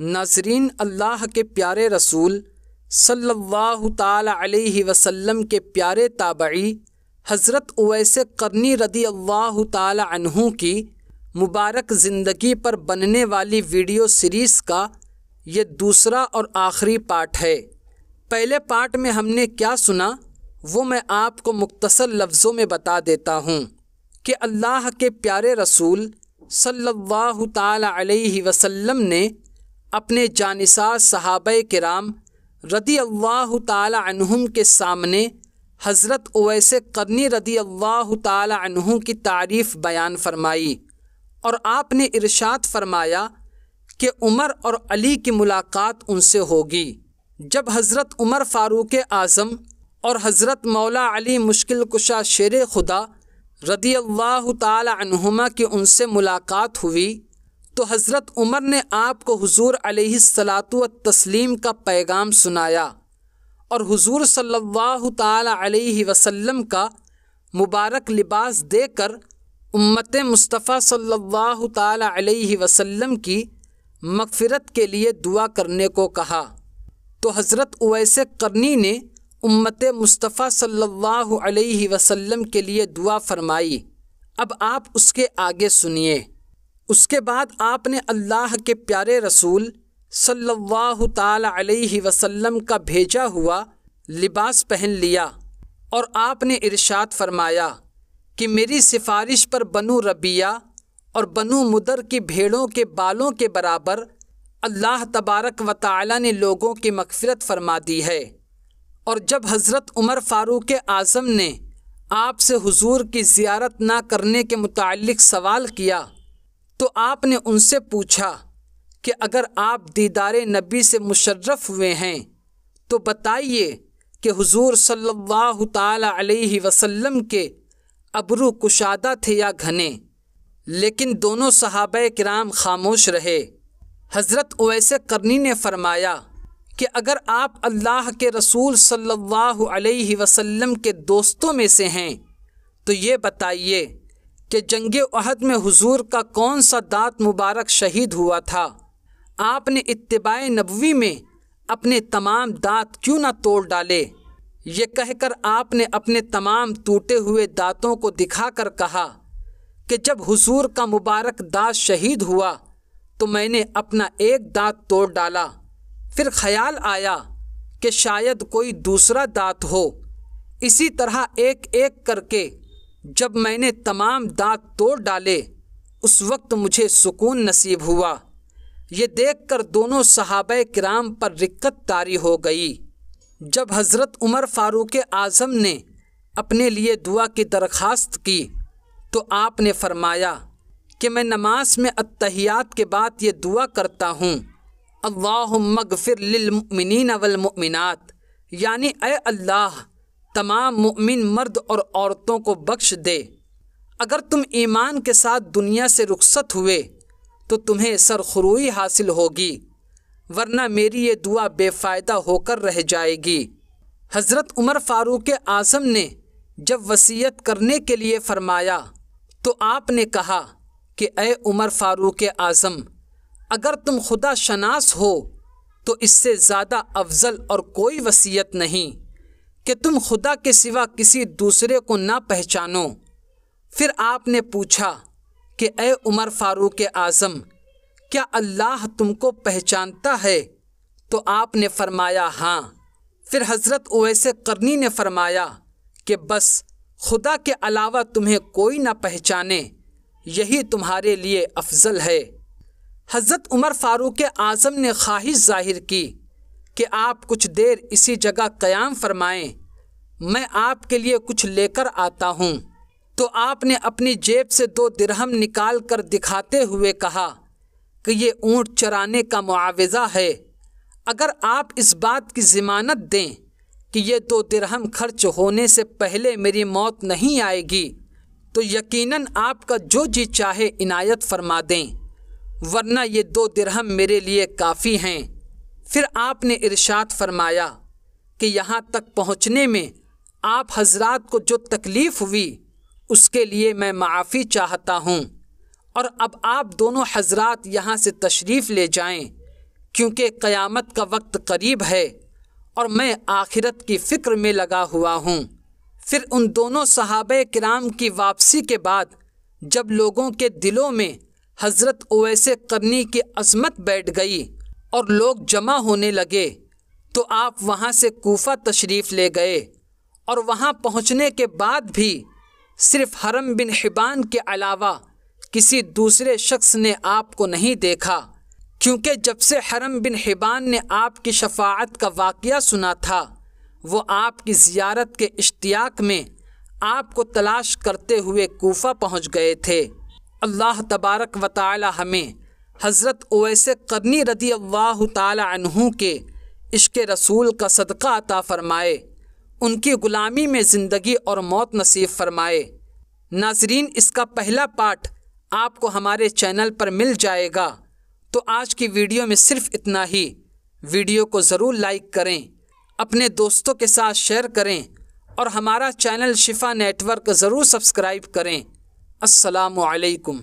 नाजरीन अल्लाह के प्यारे रसूल सल्लल्लाहु अलैहि वसल्लम के प्यारे ताबई हज़रत उवैस करनी रदी अल्लाह तहु की मुबारक ज़िंदगी पर बनने वाली वीडियो सीरीज़ का ये दूसरा और आखिरी पार्ट है पहले पार्ट में हमने क्या सुना वो मैं आपको मुख्तसर लफ्ज़ों में बता देता हूँ कि अल्लाह के प्यारे रसूल सल्लल्लाहु अलैहि वसल्लम ने अपने जानसार सहाब कराम रदी अल्लाह तहम के सामने हज़रत ओवैस करनी रदी अल्लाह तहम की तारीफ़ बयान फरमाई और आपने इरशाद फरमाया कि उमर और अली की मुलाकात उनसे होगी जब हज़रत उमर फ़ारूक आज़म और हज़रत मौला अली मुश्किल कुशा शेर खुदा रदी अल्लाह तहमा की उनसे मुलाकात हुई तो हज़रत उमर ने आपको हुजूर व तस्लीम का पैगाम सुनाया और हुजूर सल्लल्लाहु अलैहि वसल्लम का मुबारक लिबास देकर उम्मत मुस्तफ़ा सल्लल्लाहु अलैहि वसल्लम की मगफ़रत के लिए दुआ करने को कहा तो हज़रत उवैस करनी ने उम्मत मुस्तफ़ा सल्लल्लाहु अलैहि वसल्लम के लिए दुआ फरमाई अब आप उसके आगे सुनिए उसके बाद आपने अल्लाह के प्यारे रसूल सल्लल्लाहु अलैहि वसल्लम का भेजा हुआ लिबास पहन लिया और आपने इरशाद फरमाया कि मेरी सिफारिश पर बनु रबिया और बनु मुदर की भेड़ों के बालों के बराबर अल्लाह तबारक व ताली ने लोगों की मगफरत फरमा दी है और जब हज़रत उमर फ़ारूक आज़म ने आपसे हुजूर की ज़ियारत ना करने के मुतालिक सवाल किया तो आपने उनसे पूछा कि अगर आप दीदार नबी से मुशर्रफ हुए हैं तो बताइए कि हुजूर सल्लल्लाहु अलैहि वसल्लम के अबरू कुशादा थे या घने लेकिन दोनों सहाब कराम खामोश रहे हज़रत अवैस करनी ने फरमाया कि अगर आप अल्लाह के रसूल सल्लल्लाहु अलैहि वसल्लम के दोस्तों में से हैं तो ये बताइए कि जंग अहद में हुजूर का कौन सा दांत मुबारक शहीद हुआ था आपने इतबा नबवी में अपने तमाम दांत क्यों ना तोड़ डाले ये कहकर आपने अपने तमाम टूटे हुए दांतों को दिखाकर कहा कि जब हुजूर का मुबारक दांत शहीद हुआ तो मैंने अपना एक दांत तोड़ डाला फिर ख्याल आया कि शायद कोई दूसरा दांत हो इसी तरह एक एक करके जब मैंने तमाम दांत तोड़ डाले उस वक्त मुझे सुकून नसीब हुआ ये देखकर दोनों सहाब कराम पर रिक्कत तारी हो गई जब हज़रत उमर फ़ारूक आज़म ने अपने लिए दुआ की दरख्वास्त की तो आपने फरमाया कि मैं नमाज में अतहियात के बाद ये दुआ करता हूँ अल्लाह मगफ़िर लिलमिन वलमिनत यानी अल्लाह तमाम मुमिन मर्द और औरतों को बख्श दे अगर तुम ईमान के साथ दुनिया से रुखसत हुए तो तुम्हें सरखरूई हासिल होगी वरना मेरी ये दुआ बेफ़ायदा होकर रह जाएगी हज़रत उमर फ़ारूक आज़म ने जब वसीयत करने के लिए फ़रमाया तो आपने कहा कि अय उमर फ़ारूक आज़म अगर तुम खुदा शनास हो तो इससे ज़्यादा अफजल और कोई वसीयत नहीं कि तुम खुदा के सिवा किसी दूसरे को ना पहचानो फिर आपने पूछा कि ए उमर फारूक आज़म क्या अल्लाह तुमको पहचानता है तो आपने फरमाया हाँ फिर हज़रत ओवैस करनी ने फरमाया कि बस खुदा के अलावा तुम्हें कोई ना पहचाने यही तुम्हारे लिए अफजल है हज़रत उमर फारूक आज़म ने ख्वाहिश जाहिर की कि आप कुछ देर इसी जगह क़याम फरमाएं मैं आपके लिए कुछ लेकर आता हूँ तो आपने अपनी जेब से दो दिरहम निकाल कर दिखाते हुए कहा कि ये ऊँट चराने का मुआवजा है अगर आप इस बात की ज़मानत दें कि ये दो दिरहम खर्च होने से पहले मेरी मौत नहीं आएगी तो यकीनन आपका जो जी चाहे इनायत फरमा दें वरना ये दो दिरहम मेरे लिए काफ़ी हैं फिर आपने इरशाद फरमाया कि यहाँ तक पहुँचने में आप हजरात को जो तकलीफ़ हुई उसके लिए मैं माफ़ी चाहता हूँ और अब आप दोनों हजरात यहाँ से तशरीफ़ ले जाएं क्योंकि क़यामत का वक्त करीब है और मैं आखिरत की फ़िक्र में लगा हुआ हूँ फिर उन दोनों सहाब कराम की वापसी के बाद जब लोगों के दिलों में हज़रत ओवैसे करनी की अजमत बैठ गई और लोग जमा होने लगे तो आप वहाँ से कोफ़ा तशरीफ़ ले गए और वहाँ पहुँचने के बाद भी सिर्फ हरम बिन हिबान के अलावा किसी दूसरे शख्स ने आपको नहीं देखा क्योंकि जब से हरम बिन हिबान ने आपकी शफात का वाक़ सुना था वो आपकी ज़ियारत के इश्तियाक में आपको तलाश करते हुए कोफा पहुँच गए थे अल्लाह तबारक व ताली हमें हज़रत ओवैस करनी रदी अल्लाह ताली के इश्क रसूल का सदका अता फ़रमाए उनकी ग़ुलामी में ज़िंदगी और मौत नसीब फरमाए नाजरीन इसका पहला पार्ट आपको हमारे चैनल पर मिल जाएगा तो आज की वीडियो में सिर्फ इतना ही वीडियो को ज़रूर लाइक करें अपने दोस्तों के साथ शेयर करें और हमारा चैनल शिफा नेटवर्क ज़रूर सब्सक्राइब करें असलकम